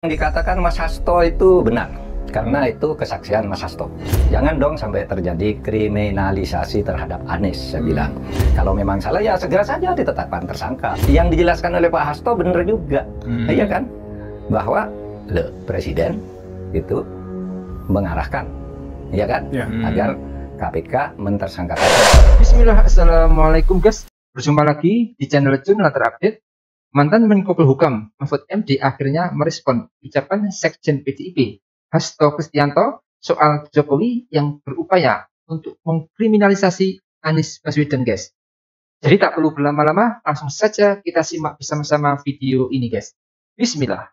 Yang dikatakan Mas Hasto itu benar, karena itu kesaksian Mas Hasto. Jangan dong sampai terjadi kriminalisasi terhadap Anies, saya hmm. bilang. Kalau memang salah ya segera saja ditetapkan tersangka. Yang dijelaskan oleh Pak Hasto benar juga, hmm. iya kan? Bahwa le Presiden itu mengarahkan, iya kan? Ya. Hmm. Agar KPK mentersangkakan. Bismillah, Assalamualaikum guys. Berjumpa lagi di channel Jurnal Terupdate Mantan Menko Polhukam Mahfud MD akhirnya merespon ucapan Sekjen PDIP Hasto Kristianto soal Jokowi yang berupaya untuk mengkriminalisasi Anies Baswedan guys. Jadi tak perlu berlama-lama, langsung saja kita simak bersama-sama video ini guys. Bismillah.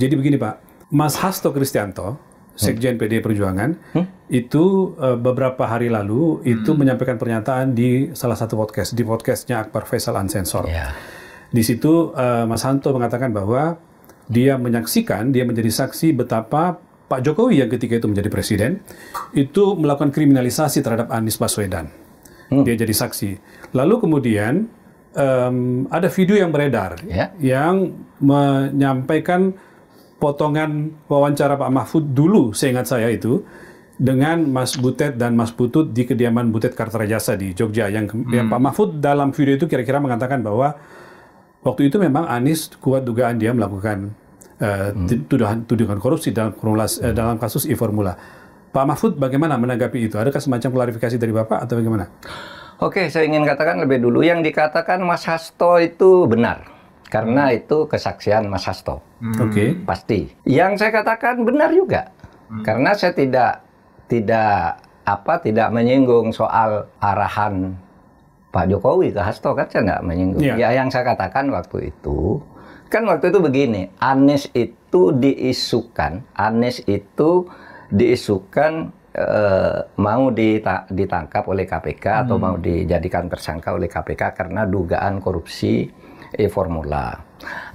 Jadi begini Pak, Mas Hasto Kristianto, Sekjen hmm. PD Perjuangan, hmm? itu uh, beberapa hari lalu itu hmm. menyampaikan pernyataan di salah satu podcast di podcastnya Akbar Faisal ansensor Yeah. Di situ uh, Mas Hanto mengatakan bahwa dia menyaksikan, dia menjadi saksi betapa Pak Jokowi yang ketika itu menjadi presiden itu melakukan kriminalisasi terhadap Anies Baswedan. Hmm. Dia jadi saksi. Lalu kemudian um, ada video yang beredar yeah. yang menyampaikan potongan wawancara Pak Mahfud dulu, seingat saya itu dengan Mas Butet dan Mas Putut di kediaman Butet Kartarajasa di Jogja yang, hmm. yang Pak Mahfud dalam video itu kira-kira mengatakan bahwa waktu itu memang Anies kuat dugaan dia melakukan uh, hmm. tuduhan tuduhan korupsi dalam eh, hmm. uh, dalam kasus e-formula. Pak Mahfud bagaimana menanggapi itu? Adakah semacam klarifikasi dari Bapak atau bagaimana? Oke, saya ingin katakan lebih dulu yang dikatakan Mas Hasto itu benar karena hmm. itu kesaksian Mas Hasto. Hmm. Oke. Okay. Pasti. Yang saya katakan benar juga. Hmm. Karena saya tidak tidak apa tidak menyinggung soal arahan Pak Jokowi ke Hasto kan saya nggak menyinggung. Yeah. Ya yang saya katakan waktu itu kan waktu itu begini, Anies itu diisukan, Anies itu diisukan e, mau ditangkap oleh KPK hmm. atau mau dijadikan tersangka oleh KPK karena dugaan korupsi e-formula.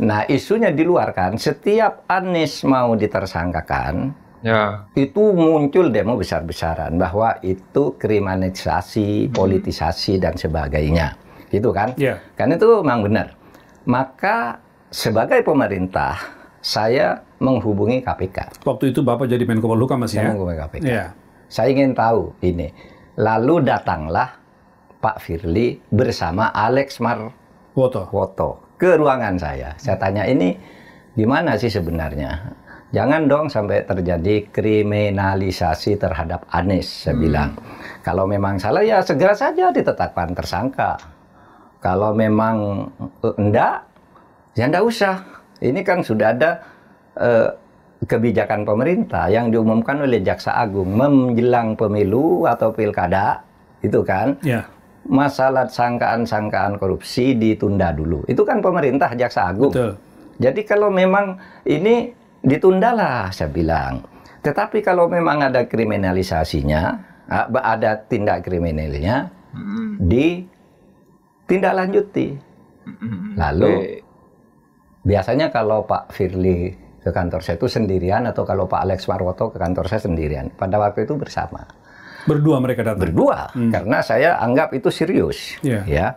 Nah isunya di kan, setiap Anies mau ditersangkakan ya. itu muncul demo besar-besaran bahwa itu kriminalisasi, hmm. politisasi dan sebagainya, gitu kan? Ya. Karena itu memang benar. Maka sebagai pemerintah saya menghubungi KPK. Waktu itu Bapak jadi Menko Polhukam masih ya? saya ya? menghubungi KPK. Ya. Saya ingin tahu ini. Lalu datanglah Pak Firly bersama Alex Mar Woto. Woto ke ruangan saya. Saya tanya ini gimana sih sebenarnya Jangan dong sampai terjadi kriminalisasi terhadap Anies, saya hmm. bilang. Kalau memang salah ya segera saja ditetapkan tersangka. Kalau memang e, enggak, ya enggak usah. Ini kan sudah ada eh, kebijakan pemerintah yang diumumkan oleh Jaksa Agung menjelang pemilu atau pilkada, itu kan. Yeah masalah sangkaan-sangkaan korupsi ditunda dulu. Itu kan pemerintah Jaksa Agung. Betul. Jadi kalau memang ini ditundalah saya bilang. Tetapi kalau memang ada kriminalisasinya, ah, ada tindak kriminalnya, di ditindaklanjuti. lanjuti Lalu biasanya kalau Pak Firly ke kantor saya itu sendirian atau kalau Pak Alex Marwoto ke kantor saya sendirian. Pada waktu itu bersama. Berdua mereka datang. Berdua hmm. karena saya anggap itu serius. Yeah. Ya.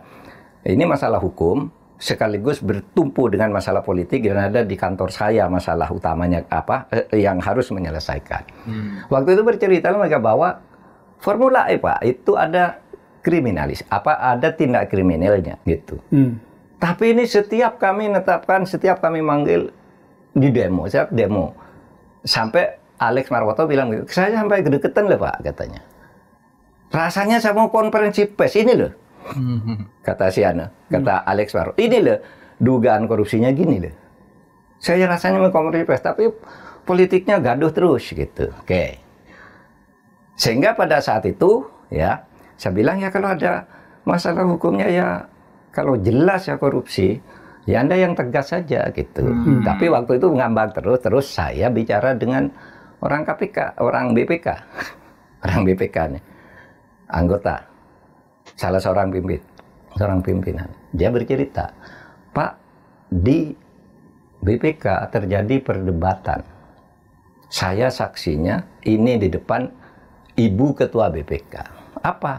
Ini masalah hukum sekaligus bertumpu dengan masalah politik yang ada di kantor saya masalah utamanya apa eh, yang harus menyelesaikan. Hmm. Waktu itu bercerita mereka bahwa formula E Pak itu ada kriminalis apa ada tindak kriminalnya gitu. Hmm. Tapi ini setiap kami menetapkan setiap kami manggil di demo setiap demo sampai Alex Marwoto bilang gitu saya sampai kedeketan loh Pak katanya. Rasanya saya mau konferensi pers ini loh Hmm. kata Si Ana, kata hmm. Alex Baru. Ini loh dugaan korupsinya gini loh. Saya rasanya mengkomunikasi pers, tapi politiknya gaduh terus gitu. Oke. Sehingga pada saat itu ya, saya bilang ya kalau ada masalah hukumnya ya kalau jelas ya korupsi, ya Anda yang tegas saja gitu. Hmm. Tapi waktu itu ngambang terus, terus saya bicara dengan orang KPK, orang BPK, orang BPK nih, anggota salah seorang pimpin, seorang pimpinan. Dia bercerita, Pak, di BPK terjadi perdebatan. Saya saksinya, ini di depan Ibu Ketua BPK. Apa?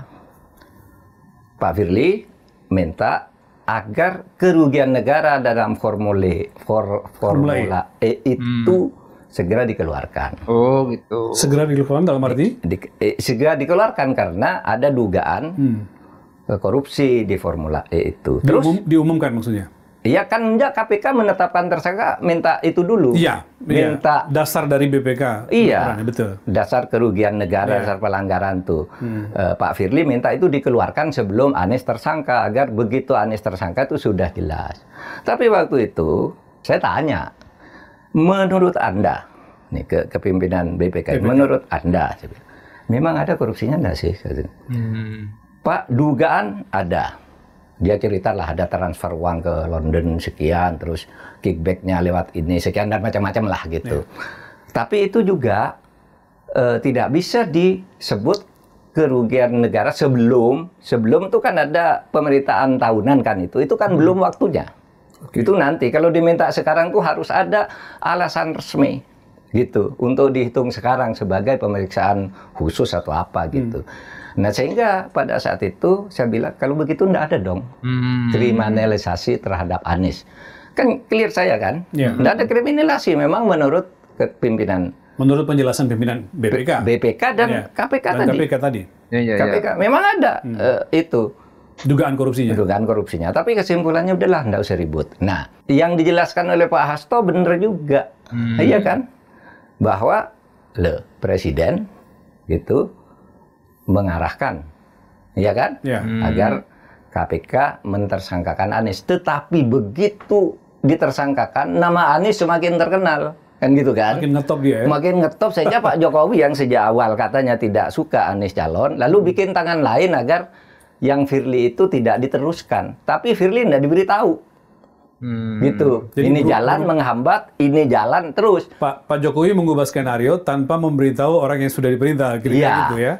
Pak Firly minta agar kerugian negara dalam formule for, formula e. e itu hmm. segera dikeluarkan. Oh gitu. Segera dikeluarkan dalam arti? Di, di, eh, segera dikeluarkan karena ada dugaan hmm korupsi di Formula E itu. Terus Diumum, diumumkan maksudnya? Iya kan enggak KPK menetapkan tersangka minta itu dulu. Iya. iya. Minta iya. dasar dari BPK. Iya. betul. Dasar kerugian negara, iya. dasar pelanggaran tuh. Hmm. Eh, Pak Firly minta itu dikeluarkan sebelum Anies tersangka agar begitu Anies tersangka itu sudah jelas. Tapi waktu itu saya tanya, menurut Anda nih ke kepimpinan BPK, BPK. menurut Anda memang ada korupsinya enggak sih? Hmm. Pak, dugaan ada. Dia cerita lah ada transfer uang ke London sekian, terus kickbacknya lewat ini sekian dan macam-macam lah gitu. Ya. Tapi itu juga e, tidak bisa disebut kerugian negara sebelum sebelum itu kan ada pemerintahan tahunan kan itu itu kan hmm. belum waktunya. Okay. Itu nanti kalau diminta sekarang tuh harus ada alasan resmi gitu untuk dihitung sekarang sebagai pemeriksaan khusus atau apa hmm. gitu. Hmm. Nah sehingga pada saat itu saya bilang kalau begitu tidak ada dong hmm. kriminalisasi terhadap Anies. Kan clear saya kan, tidak ya. ada kriminalisasi memang menurut pimpinan. Menurut penjelasan pimpinan BPK. BPK dan ya. KPK dan tadi. KPK tadi. Ya, ya, KPK ya. memang ada hmm. uh, itu dugaan korupsinya. Dugaan korupsinya. Tapi kesimpulannya udahlah, nggak usah ribut. Nah, yang dijelaskan oleh Pak Hasto bener juga, hmm. iya kan? bahwa le presiden itu mengarahkan ya kan ya. Hmm. agar KPK mentersangkakan Anies tetapi begitu ditersangkakan nama Anies semakin terkenal kan gitu kan makin ngetop dia ya? makin ngetop saja Pak Jokowi yang sejak awal katanya tidak suka Anies calon lalu hmm. bikin tangan lain agar yang Firly itu tidak diteruskan tapi Firly tidak diberitahu Hmm. Gitu. Jadi ini jalan menghambat, ini jalan terus. Pak Pak Jokowi mengubah skenario tanpa memberitahu orang yang sudah diperintah, gitu ya. gitu ya.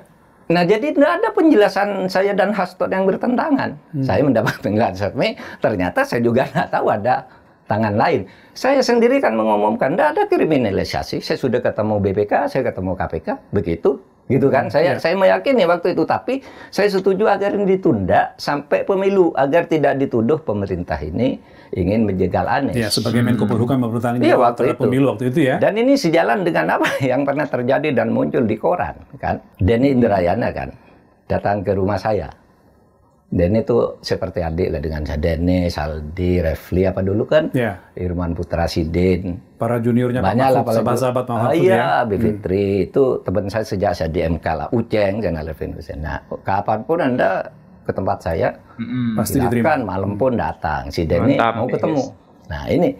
Nah, jadi tidak ada penjelasan saya dan Hasto yang bertentangan. Hmm. Saya mendapat penjelasan, ternyata saya juga nggak tahu ada tangan lain. Saya sendiri kan mengumumkan, tidak ada kriminalisasi. Saya sudah ketemu BPK, saya ketemu KPK, begitu gitu kan saya yeah. saya meyakini waktu itu tapi saya setuju agar ini ditunda sampai pemilu agar tidak dituduh pemerintah ini ingin menjegal anies Ya, sebagai Menko hmm. Polhukam pemerintah ini ya, waktu itu. pemilu waktu itu ya. Dan ini sejalan dengan apa yang pernah terjadi dan muncul di koran kan. Denny Indrayana kan datang ke rumah saya Denny tuh seperti adik lah dengan saya Denny, Saldi, Refli apa dulu kan, yeah. Irman Putra Sidin. Para juniornya banyak lah sahabat-sahabat Pak ah, Mahfud iya, ya. Bivitri hmm. itu teman saya sejak saya di MK lah, Uceng, Jana Levin, Uceng. Nah, kapanpun anda ke tempat saya, hmm pasti diterima. malam pun datang si Denny Mantap, mau ketemu. Yes. Nah ini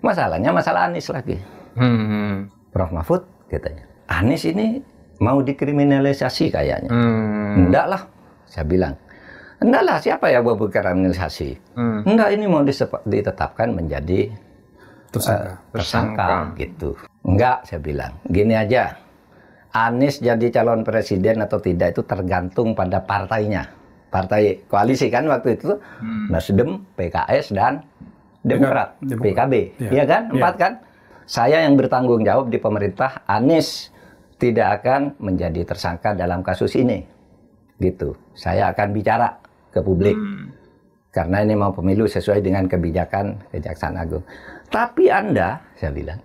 masalahnya masalah Anies lagi. Hmm. Prof Mahfud katanya, Anies ini mau dikriminalisasi kayaknya. Hmm. Enggak lah, saya bilang Enggak lah, siapa ya mau berkriminalisasi? Hmm. Enggak, ini mau ditetapkan menjadi tersangka. Uh, gitu. Enggak, saya bilang. Gini aja, Anies jadi calon presiden atau tidak itu tergantung pada partainya. Partai koalisi kan waktu itu hmm. Nasdem, PKS dan Demokrat, PKB. Iya ya kan? Iya. Empat ya. kan? Saya yang bertanggung jawab di pemerintah, Anies tidak akan menjadi tersangka dalam kasus ini. Gitu. Saya akan bicara ke publik. Hmm. Karena ini mau pemilu sesuai dengan kebijakan Kejaksaan Agung. Tapi Anda, saya bilang,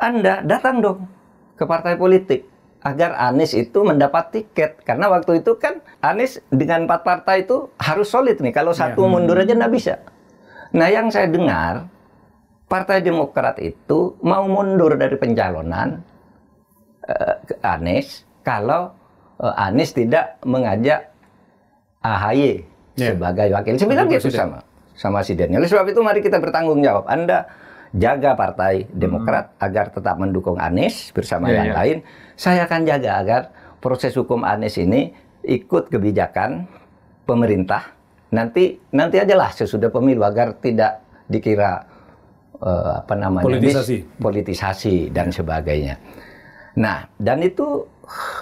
Anda datang dong ke partai politik agar Anies itu mendapat tiket. Karena waktu itu kan Anies dengan empat partai itu harus solid nih. Kalau ya. satu ya. mundur aja nggak bisa. Nah yang saya dengar, Partai Demokrat itu mau mundur dari pencalonan uh, Anies kalau uh, Anies tidak mengajak AHY yeah. sebagai wakil. Sebenarnya gitu sama sama si Daniel. Oleh sebab itu mari kita bertanggung jawab. Anda jaga Partai hmm. Demokrat hmm. agar tetap mendukung Anies bersama yeah, yang yeah. lain. Saya akan jaga agar proses hukum Anies ini ikut kebijakan pemerintah. Nanti nanti lah sesudah pemilu agar tidak dikira uh, apa namanya politisasi, bis, politisasi dan sebagainya. Nah, dan itu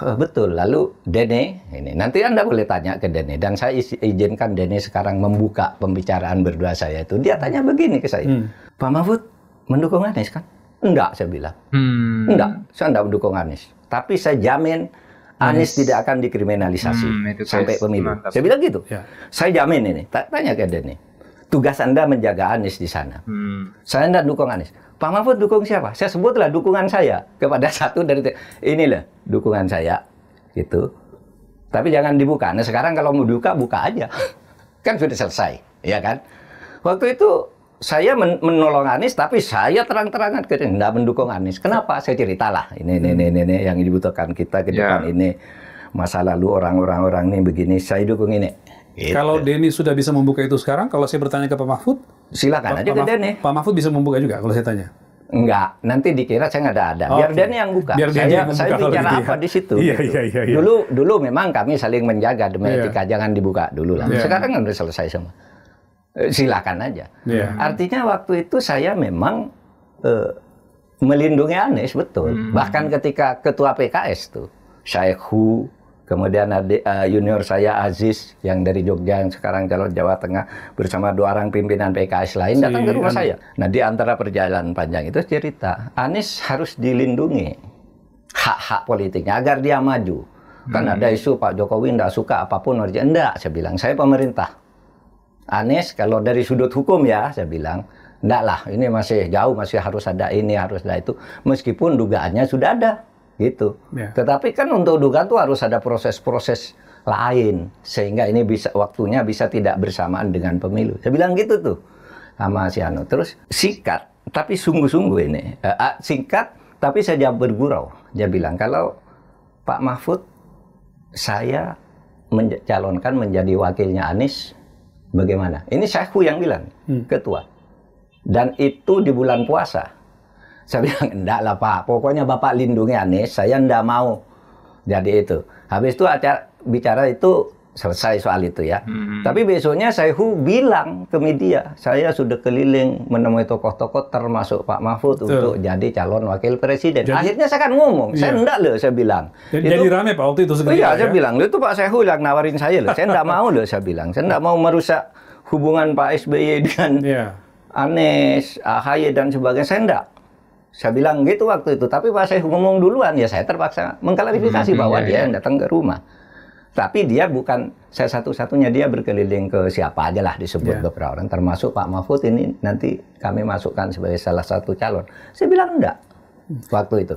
Eh, betul. Lalu Dene ini nanti Anda boleh tanya ke Dene dan saya izinkan Dene sekarang membuka pembicaraan berdua saya itu. Dia tanya begini ke saya. Hmm. Pak Mahfud mendukung Anies kan? Enggak saya bilang. Hmm. Enggak, saya enggak mendukung Anies. Tapi saya jamin Anies, Anies tidak akan dikriminalisasi hmm, sampai pemilu. Saya bilang gitu. Ya. Saya jamin ini. Tanya ke Dene. Tugas Anda menjaga Anies di sana. Hmm. Saya enggak dukung Anies. Pak Mahfud dukung siapa? Saya sebutlah dukungan saya kepada satu dari inilah dukungan saya gitu. Tapi jangan dibuka. Nah sekarang kalau mau buka buka aja, kan sudah selesai, ya kan? Waktu itu saya men menolong Anies, tapi saya terang-terangan tidak mendukung Anies. Kenapa? Saya ceritalah ini ini ini, ini yang dibutuhkan kita ke ya. depan yeah. ini masa lalu orang-orang orang ini begini. Saya dukung ini. Gitu. Kalau Denny sudah bisa membuka itu sekarang, kalau saya bertanya ke Pak Mahfud, silakan aja Pak ke Pak Mahfud bisa membuka juga kalau saya tanya. Enggak, nanti dikira saya nggak ada Biar okay. yang buka. Biar saya, yang saya bicara apa di situ. Iya, gitu. iya, iya, iya. Dulu dulu memang kami saling menjaga demi ketika etika jangan dibuka dulu lah. Iya. Sekarang kan udah selesai semua. Eh, silakan aja. Iya. Artinya waktu itu saya memang uh, melindungi Anies betul. Hmm. Bahkan ketika ketua PKS tuh, Syekhu Kemudian adik, uh, junior saya Aziz yang dari Jogja yang sekarang calon Jawa Tengah bersama dua orang pimpinan PKS lain datang ke iya, rumah iya. saya. Nah di antara perjalanan panjang itu cerita Anies harus dilindungi hak-hak politiknya agar dia maju. Kan hmm. ada isu Pak Jokowi tidak suka apapun orangnya. tidak saya bilang saya pemerintah. Anies kalau dari sudut hukum ya saya bilang tidaklah ini masih jauh masih harus ada ini harus ada itu meskipun dugaannya sudah ada gitu. Yeah. Tetapi kan untuk dugaan tuh harus ada proses-proses lain sehingga ini bisa waktunya bisa tidak bersamaan dengan pemilu. Saya bilang gitu tuh sama si Anu. Terus sikat tapi sungguh-sungguh ini uh, singkat tapi saya bergurau. Dia bilang kalau Pak Mahfud saya mencalonkan menjadi wakilnya Anies bagaimana? Ini Syahku yang bilang hmm. ketua. Dan itu di bulan puasa saya bilang, enggak lah Pak, pokoknya Bapak lindungi Anies, saya enggak mau jadi itu. Habis itu acara, bicara itu selesai soal itu ya. Hmm. Tapi besoknya hu bilang ke media, saya sudah keliling menemui tokoh-tokoh termasuk Pak Mahfud untuk jadi calon wakil presiden. Jadi, Akhirnya saya kan ngomong, iya. saya enggak loh saya bilang. Jadi, itu, jadi rame Pak waktu itu sebenarnya. Iya, ya? saya bilang, itu Pak Sehu yang nawarin saya loh. Saya enggak mau loh saya bilang. Saya enggak mau merusak hubungan Pak SBY dengan yeah. Anies, AHY dan sebagainya. Saya enggak. Saya bilang gitu waktu itu, tapi pas saya ngomong duluan ya saya terpaksa mengklarifikasi hmm, hmm, bahwa iya, dia iya. yang datang ke rumah. Tapi dia bukan saya satu-satunya dia berkeliling ke siapa aja lah disebut yeah. beberapa orang termasuk Pak Mahfud ini nanti kami masukkan sebagai salah satu calon. Saya bilang enggak waktu itu.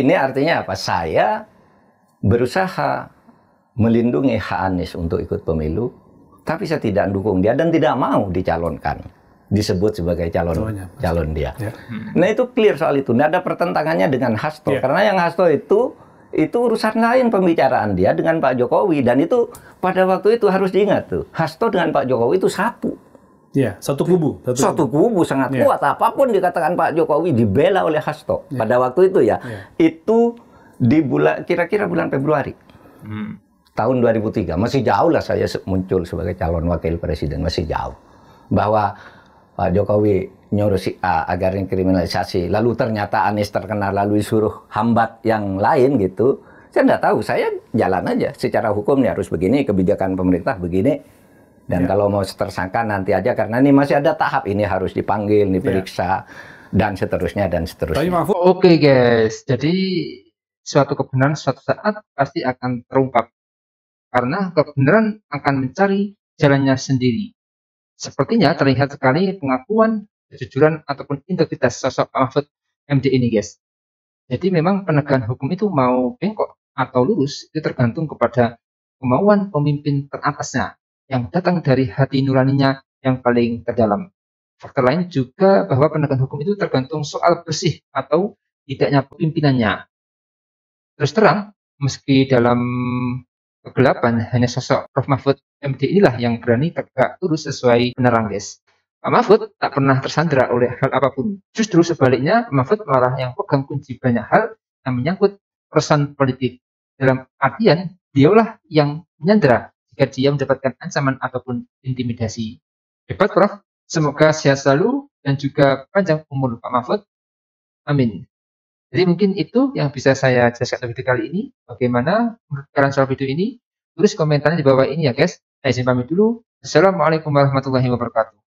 Ini artinya apa? Saya berusaha melindungi Hanis untuk ikut pemilu, tapi saya tidak dukung dia dan tidak mau dicalonkan disebut sebagai calon Tuanya, calon dia. Ya. Nah itu clear soal itu. nah ada pertentangannya dengan Hasto ya. karena yang Hasto itu itu urusan lain pembicaraan dia dengan Pak Jokowi dan itu pada waktu itu harus diingat tuh Hasto dengan Pak Jokowi itu satu. Ya, satu kubu. Satu, satu kubu. kubu sangat ya. kuat. Apapun dikatakan Pak Jokowi dibela oleh Hasto ya. pada waktu itu ya. ya. Itu di bulan kira-kira bulan Februari. Hmm. Tahun 2003 masih jauh lah saya muncul sebagai calon wakil presiden masih jauh bahwa Pak Jokowi nyuruh si A agar kriminalisasi. Lalu ternyata Anies terkenal, lalu disuruh hambat yang lain gitu. Saya nggak tahu, saya jalan aja. Secara hukum ya harus begini, kebijakan pemerintah begini. Dan ya. kalau mau tersangka nanti aja karena ini masih ada tahap ini harus dipanggil, diperiksa ya. dan seterusnya dan seterusnya. Oke guys, jadi suatu kebenaran suatu saat pasti akan terungkap karena kebenaran akan mencari jalannya sendiri. Sepertinya terlihat sekali pengakuan kejujuran ataupun integritas sosok Mahfud MD ini guys. Jadi memang penegakan hukum itu mau bengkok atau lurus itu tergantung kepada kemauan pemimpin teratasnya yang datang dari hati nuraninya yang paling terdalam. Faktor lain juga bahwa penegakan hukum itu tergantung soal bersih atau tidaknya pimpinannya. Terus terang, meski dalam kegelapan, hanya sosok Prof. Mahfud MD inilah yang berani tegak lurus sesuai penerang guys. Pak Mahfud tak pernah tersandra oleh hal apapun. Justru sebaliknya, Mahfud malah yang pegang kunci banyak hal yang menyangkut pesan politik. Dalam artian, dialah yang menyandra jika dia mendapatkan ancaman ataupun intimidasi. Hebat, Prof. Semoga sehat selalu dan juga panjang umur Pak Mahfud. Amin. Jadi mungkin itu yang bisa saya jelaskan lebih kali ini. Bagaimana menurut kalian soal video ini? Tulis komentarnya di bawah ini ya guys. Saya izin pamit dulu. Assalamualaikum warahmatullahi wabarakatuh.